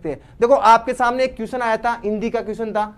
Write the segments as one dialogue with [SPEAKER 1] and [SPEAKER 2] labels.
[SPEAKER 1] सकते हैं देखो आपके सामने एक क्वेश्चन आया था हिंदी का क्वेश्चन था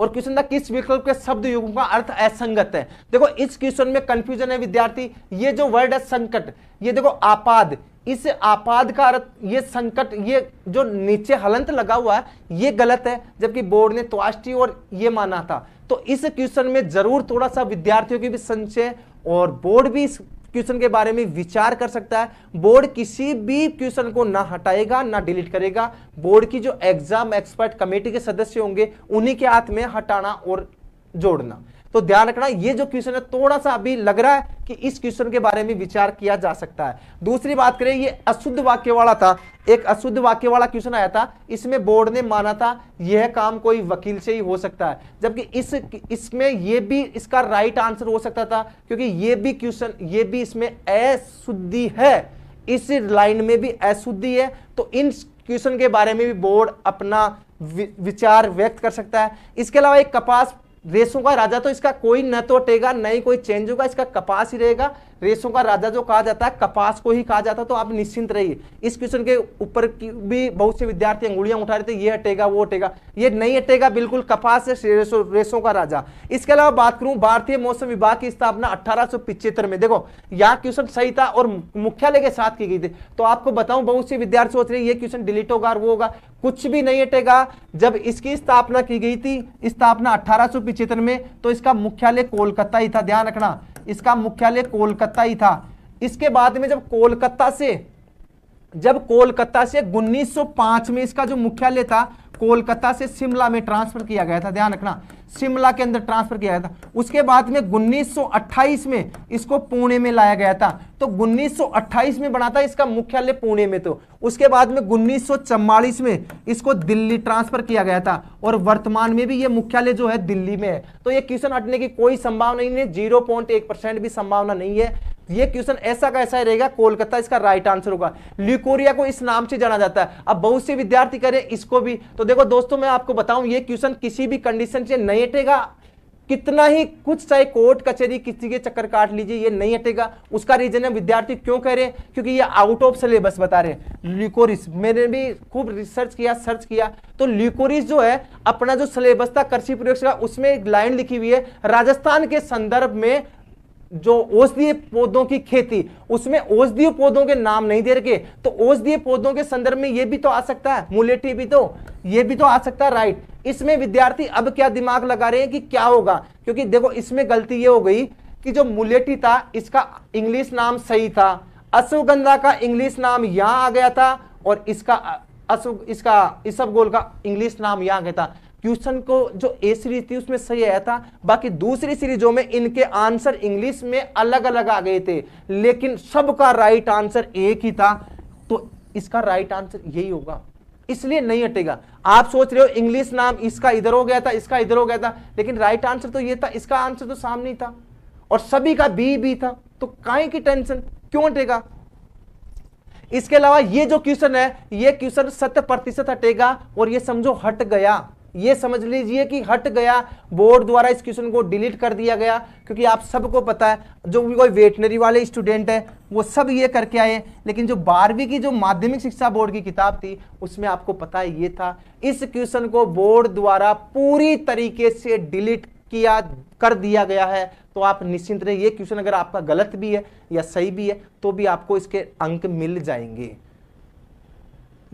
[SPEAKER 1] और क्वेश्चन था किस विकल्प के शब्द युगों का अर्थ असंगत है देखो इस क्वेश्चन में कंफ्यूजन है विद्यार्थी ये जो वर्ड है संकट ये देखो आपाद इस आपाद का अर्थ ये संकट ये जो नीचे हलंत लगा हुआ है ये गलत है जबकि बोर्ड ने त्वाष्टी और ये माना था तो इस क्वेश्चन में जरूर थोड़ा सा विद्यार्थियों की भी संचय और बोर्ड भी इस क्वेश्चन के बारे में विचार कर सकता है बोर्ड किसी भी क्वेश्चन को ना हटाएगा ना डिलीट करेगा बोर्ड की जो एग्जाम एक्सपर्ट कमेटी के सदस्य होंगे उन्हीं के हाथ में हटाना और जोड़ना तो ध्यान रखना ये जो क्वेश्चन है थोड़ा सा अभी लग रहा है कि इस क्वेश्चन के बारे में विचार किया जा सकता है दूसरी बात करें ये अशुद्ध वाक्य वाला था एक अशुद्ध वाक्य वाला क्वेश्चन आया था इसमें बोर्ड ने माना था यह काम कोई वकील से ही हो सकता है जबकि इस इसमें यह भी इसका राइट आंसर हो सकता था क्योंकि ये भी क्वेश्चन ये भी इसमें अशुद्धि है इस लाइन में भी अशुद्धि है तो इन क्वेश्चन के बारे में भी बोर्ड अपना विचार व्यक्त कर सकता है इसके अलावा एक कपास रेशों का राजा तो इसका कोई न तो टेगा न ही कोई चेंज होगा इसका कपास ही रहेगा रेशों का राजा जो कहा जाता है कपास को ही कहा जाता है तो आप निश्चिंत रहिए इस क्वेश्चन के ऊपर भी बहुत से विद्यार्थी अंगुलियां उठा रहे थे ये हटेगा वो हटेगा ये नहीं हटेगा बिल्कुल कपास है रेशो, रेशों का राजा इसके अलावा बात करूं भारतीय मौसम विभाग की स्थापना अठारह में देखो यह क्वेश्चन सही था और मुख्यालय के साथ की गई थी तो आपको बताऊं बहुत से विद्यार्थी सोच रहे ये क्वेश्चन डिलीट होगा वो होगा कुछ भी नहीं हटेगा जब इसकी स्थापना की गई थी स्थापना अठारह में तो इसका मुख्यालय कोलकाता ही था ध्यान रखना इसका मुख्यालय कोलकाता ही था इसके बाद में जब कोलकाता से जब कोलकाता से 1905 में इसका जो मुख्यालय था कोलकाता से शिमला में ट्रांसफर किया गया था ध्यान रखना शिमला के अंदर ट्रांसफर किया गया था उसके बाद में 1928 में इसको पुणे में लाया गया था तो 1928 में बना था इसका मुख्यालय पुणे में तो उसके बाद में उन्नीस में इसको दिल्ली ट्रांसफर किया गया था और वर्तमान में भी ये मुख्यालय जो है दिल्ली में है तो ये क्वेश्चन हटने की कोई संभावना नहीं है जीरो भी संभावना नहीं है ये क्वेश्चन ऐसा का ऐसा ही रहेगा कोलकाता इसका राइट आंसर होगा ल्यूकोरिया को इस नाम से जाना जाता है अब बहुत से विद्यार्थी करें इसको भी तो देखो दोस्तों मैं आपको बताऊं ये क्वेश्चन किसी भी कंडीशन से नहीं हटेगा कितना ही कुछ चाहे कोर्ट कचहरी किसी के चक्कर काट लीजिए ये नहीं हटेगा उसका रीजन है विद्यार्थी क्यों कह रहे हैं क्योंकि ये आउट ऑफ सिलेबस बता रहे हैं ल्यूकोरिस मैंने भी खूब रिसर्च किया सर्च किया तो ल्यूकोरिस जो है अपना जो सिलेबस था कृषि प्रयोगशाला उसमें एक लाइन लिखी हुई है राजस्थान के संदर्भ में जो औषधीय पौधों की खेती उसमें औषधीय पौधों के नाम नहीं दे रखे तो औषधीय पौधों के संदर्भ में यह भी तो आ सकता है मुलेटी भी तो ये भी तो आ सकता है राइट इसमें विद्यार्थी अब क्या दिमाग लगा रहे हैं कि क्या होगा क्योंकि देखो इसमें गलती ये हो गई कि जो मुलेटी था इसका इंग्लिश नाम सही था अश्वगंधा का इंग्लिश नाम यहां आ गया था और इसका अश्व इसका गोल का इंग्लिश नाम यहां आ गया था क्वेश्चन को जो ए सीरीज थी उसमें सही आया था बाकी दूसरी सीरीजों में इनके आंसर इंग्लिश में अलग अलग आ गए थे लेकिन सबका राइट आंसर एक ही था तो इसका राइट आंसर यही होगा इसलिए नहीं हटेगा आप सोच रहे हो इंग्लिश नाम इसका इधर हो गया था इसका इधर हो गया था लेकिन राइट आंसर तो ये था इसका आंसर तो सामने था और सभी का बी भी था तो काय की टेंशन क्यों हटेगा इसके अलावा ये जो क्वेश्चन है ये क्वेश्चन सत्य प्रतिशत हटेगा और ये समझो हट गया ये समझ लीजिए कि हट गया बोर्ड द्वारा इस क्वेश्चन को डिलीट कर दिया गया क्योंकि आप सबको पता है जो भी कोई वेटनरी वाले स्टूडेंट है वो सब ये करके आए लेकिन जो बारहवीं की जो माध्यमिक शिक्षा बोर्ड की किताब थी उसमें आपको पता ये था इस क्वेश्चन को बोर्ड द्वारा पूरी तरीके से डिलीट किया कर दिया गया है तो आप निश्चिंत रहिए ये क्वेश्चन अगर आपका गलत भी है या सही भी है तो भी आपको इसके अंक मिल जाएंगे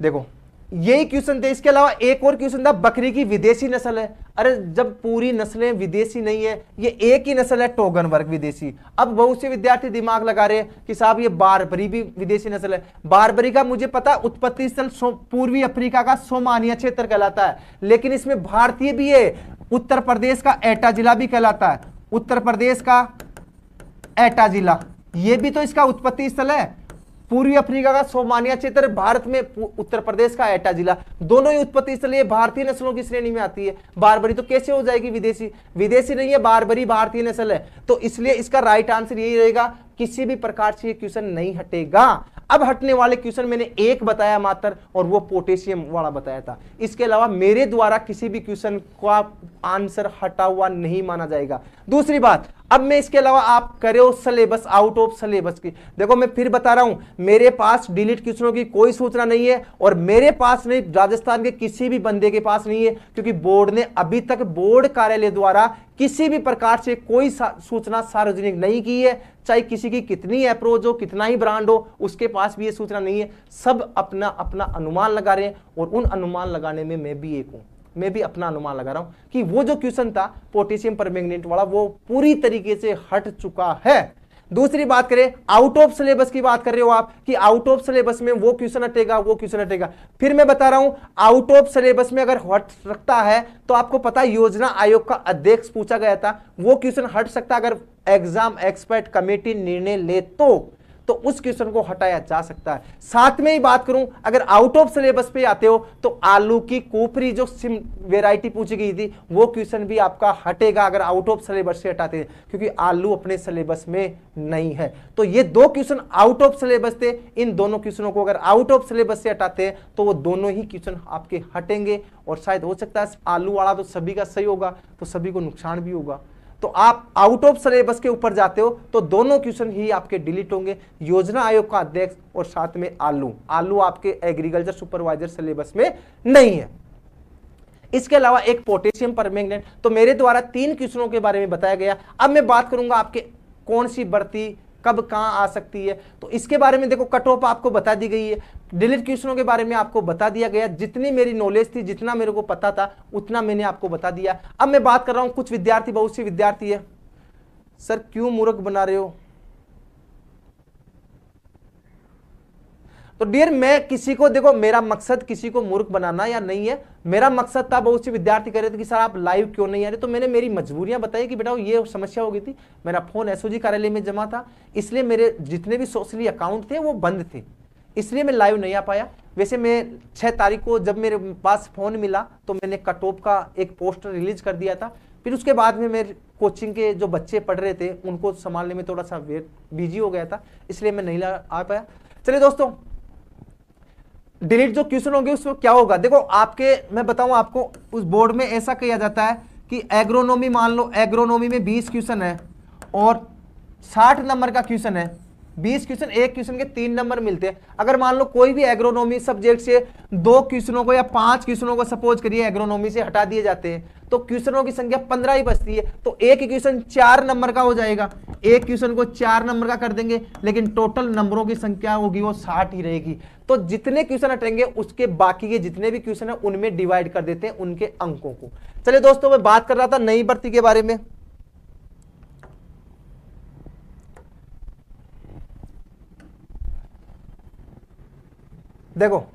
[SPEAKER 1] देखो यही क्वेश्चन थे इसके अलावा एक और क्वेश्चन था बकरी की विदेशी नस्ल है अरे जब पूरी नस्लें विदेशी नहीं है ये एक ही नस्ल है टोगन वर्ग विदेशी अब बहुत से विद्यार्थी दिमाग लगा रहे हैं कि साहब ये बारबरी भी विदेशी नस्ल है बारबरी का मुझे पता उत्पत्ति स्थल पूर्वी अफ्रीका का सोमानिया क्षेत्र कहलाता है लेकिन इसमें भारतीय भी है उत्तर प्रदेश का एटा जिला भी कहलाता है उत्तर प्रदेश का एटा जिला ये भी तो इसका उत्पत्ति स्थल है पूर्वी अफ्रीका का सोमानिया क्षेत्र भारत में उत्तर प्रदेश का एटा जिला दोनों ही उत्पत्ति स्थलीय भारतीय नस्लों की श्रेणी में आती है बारबरी तो कैसे हो जाएगी विदेशी विदेशी नहीं है बारबरी भारतीय नस्ल है तो इसलिए इसका राइट आंसर यही रहेगा किसी भी प्रकार से क्वेश्चन नहीं हटेगा अब हटने वाले क्वेश्चन मैंने एक बताया मात्र और वो पोटेशियम वाला बताया था इसके अलावा मेरे द्वारा किसी भी क्वेश्चन का आंसर हटा हुआ नहीं माना जाएगा दूसरी बात अब मैं इसके अलावा आप करो सिलेबस आउट ऑफ सिलेबस की देखो मैं फिर बता रहा हूं मेरे पास डिलीट क्वेश्चनों की कोई सूचना नहीं है और मेरे पास नहीं राजस्थान के किसी भी बंदे के पास नहीं है क्योंकि बोर्ड ने अभी तक बोर्ड कार्यालय द्वारा किसी भी प्रकार से कोई सूचना सार्वजनिक नहीं की है चाहे किसी की कितनी अप्रोच हो कितना ही ब्रांड हो उसके पास भी ये सूचना नहीं है सब अपना अपना अनुमान लगा रहे हैं और उन अनुमान लगाने में मैं भी एक हूं मैं भी अपना अनुमान लगा रहा हूं कि वो जो क्वेश्चन था पोटेशियम पर वाला वो पूरी तरीके से हट चुका है दूसरी बात करें आउट ऑफ सिलेबस की बात कर रहे हो आप कि आउट ऑफ सिलेबस में वो क्वेश्चन हटेगा वो क्वेश्चन हटेगा फिर मैं बता रहा हूं आउट ऑफ सिलेबस में अगर हट सकता है तो आपको पता योजना आयोग का अध्यक्ष पूछा गया था वो क्वेश्चन हट सकता अगर एग्जाम एक्सपर्ट कमेटी निर्णय ले तो तो उस क्वेश्चन को हटाया जा सकता है साथ में ही बात करूं अगर आउट ऑफ सिलेबस पे आते हो तो आलू की कोपरी जो सिम वेराइटी पूछी गई थी वो क्वेश्चन भी आपका हटेगा अगर आउट ऑफ सिलेबस से हटाते हैं क्योंकि आलू अपने सिलेबस में नहीं है तो ये दो क्वेश्चन आउट ऑफ सिलेबस थे इन दोनों क्वेश्चनों को अगर आउट ऑफ सिलेबस से हटाते हैं तो वो दोनों ही क्वेश्चन आपके हटेंगे और शायद हो सकता है आलू वाला तो सभी का सही होगा तो सभी को नुकसान भी होगा तो आप आउट ऑफ सिलेबस के ऊपर जाते हो तो दोनों क्वेश्चन ही आपके डिलीट होंगे योजना आयोग का अध्यक्ष और साथ में आलू आलू आपके एग्रीकल्चर सुपरवाइजर सिलेबस में नहीं है इसके अलावा एक पोटेशियम परमेंगनेट तो मेरे द्वारा तीन क्वेश्चनों के बारे में बताया गया अब मैं बात करूंगा आपके कौन सी बढ़ती कब कहां आ सकती है तो इसके बारे में देखो कट ऑफ आपको बता दी गई है डिलीट क्वेश्चनों के बारे में आपको बता दिया गया जितनी मेरी नॉलेज थी जितना मेरे को पता था उतना मैंने आपको बता दिया अब मैं बात कर रहा हूं कुछ विद्यार्थी बहुत सी विद्यार्थी है सर क्यों मूर्ख बना रहे हो तो डियर मैं किसी को देखो मेरा मकसद किसी को मूर्ख बनाना या नहीं है मेरा मकसद था बहुत से विद्यार्थी कह रहे थे कि सर आप लाइव क्यों नहीं आ रहे तो मैंने मेरी मजबूरियां बताई कि बेटा ये समस्या हो गई थी मेरा फोन एसओजी कार्यालय में जमा था इसलिए मेरे जितने भी सोशली अकाउंट थे वो बंद थे इसलिए मैं लाइव नहीं आ पाया वैसे मैं छः तारीख को जब मेरे पास फ़ोन मिला तो मैंने कटोप का एक पोस्टर रिलीज कर दिया था फिर उसके बाद में मेरे कोचिंग के जो बच्चे पढ़ रहे थे उनको संभालने में थोड़ा सा वेट बिजी हो गया था इसलिए मैं नहीं आ पाया चलिए दोस्तों डिलीट जो क्वेश्चन होंगे उसमें क्या होगा देखो आपके मैं बताऊं आपको उस बोर्ड में ऐसा किया जाता है कि एग्रोनॉमी मान लो एग्रोनॉमी में 20 क्वेश्चन है और 60 नंबर का क्वेश्चन है बीस क्वेश्चन एक क्वेश्चन के तीन नंबर मिलते हैं अगर मान लो कोई भी एग्रोनॉमी सब्जेक्ट से दो क्वेश्चनों को या पांच क्वेश्चनों को सपोज करिए एग्रोनॉमी से हटा दिए जाते हैं तो क्वेश्चनों की संख्या पंद्रह ही बचती है तो एक क्वेश्चन चार नंबर का हो जाएगा एक क्वेश्चन को चार नंबर का कर देंगे लेकिन टोटल नंबरों की संख्या होगी वो साठ ही रहेगी तो जितने क्वेश्चन हटेंगे उसके बाकी के जितने भी क्वेश्चन है उनमें डिवाइड कर देते हैं उनके अंकों को चले दोस्तों मैं बात कर रहा था नई भर्ती के बारे में 내고